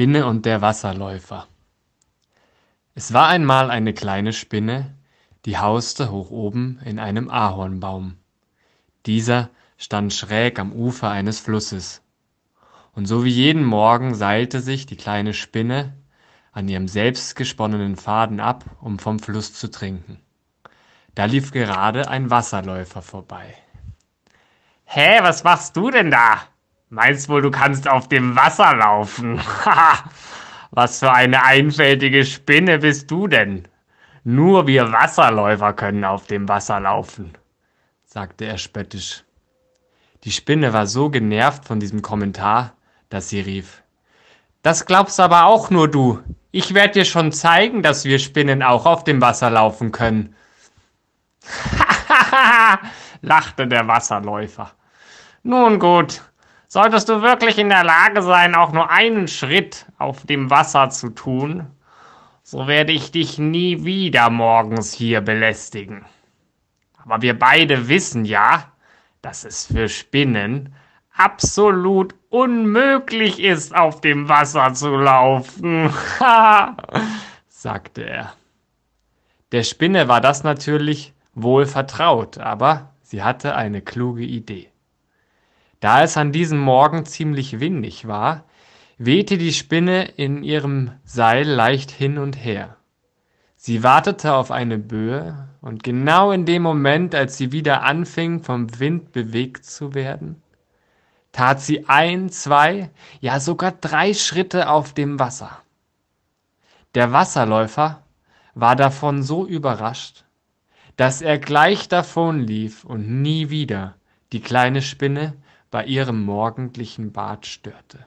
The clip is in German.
Spinne und der Wasserläufer Es war einmal eine kleine Spinne, die hauste hoch oben in einem Ahornbaum. Dieser stand schräg am Ufer eines Flusses. Und so wie jeden Morgen seilte sich die kleine Spinne an ihrem selbstgesponnenen Faden ab, um vom Fluss zu trinken. Da lief gerade ein Wasserläufer vorbei. Hä, was machst du denn da? Meinst wohl, du kannst auf dem Wasser laufen? Haha, was für eine einfältige Spinne bist du denn? Nur wir Wasserläufer können auf dem Wasser laufen, sagte er spöttisch. Die Spinne war so genervt von diesem Kommentar, dass sie rief, Das glaubst aber auch nur du. Ich werde dir schon zeigen, dass wir Spinnen auch auf dem Wasser laufen können. Hahaha, lachte der Wasserläufer. Nun gut, Solltest du wirklich in der Lage sein, auch nur einen Schritt auf dem Wasser zu tun, so werde ich dich nie wieder morgens hier belästigen. Aber wir beide wissen ja, dass es für Spinnen absolut unmöglich ist, auf dem Wasser zu laufen, sagte er. Der Spinne war das natürlich wohl vertraut, aber sie hatte eine kluge Idee. Da es an diesem Morgen ziemlich windig war, wehte die Spinne in ihrem Seil leicht hin und her. Sie wartete auf eine Böe, und genau in dem Moment, als sie wieder anfing, vom Wind bewegt zu werden, tat sie ein, zwei, ja sogar drei Schritte auf dem Wasser. Der Wasserläufer war davon so überrascht, dass er gleich davon lief und nie wieder die kleine Spinne bei ihrem morgendlichen Bad störte.